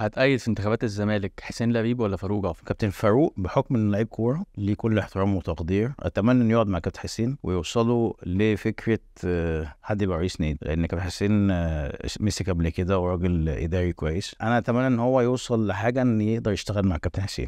هتأيد في انتخابات الزمالك حسين لبيب ولا فاروق جعفر؟ كابتن فاروق بحكم انه لعيب كوره ليه كل احترام وتقدير اتمنى انه يقعد مع كابتن حسين ويوصلوا لفكره آه، حد يبقى رئيس نادي لان كابتن حسين آه، مسك قبل كده وراجل اداري كويس انا اتمنى ان هو يوصل لحاجه ان يقدر يشتغل مع كابتن حسين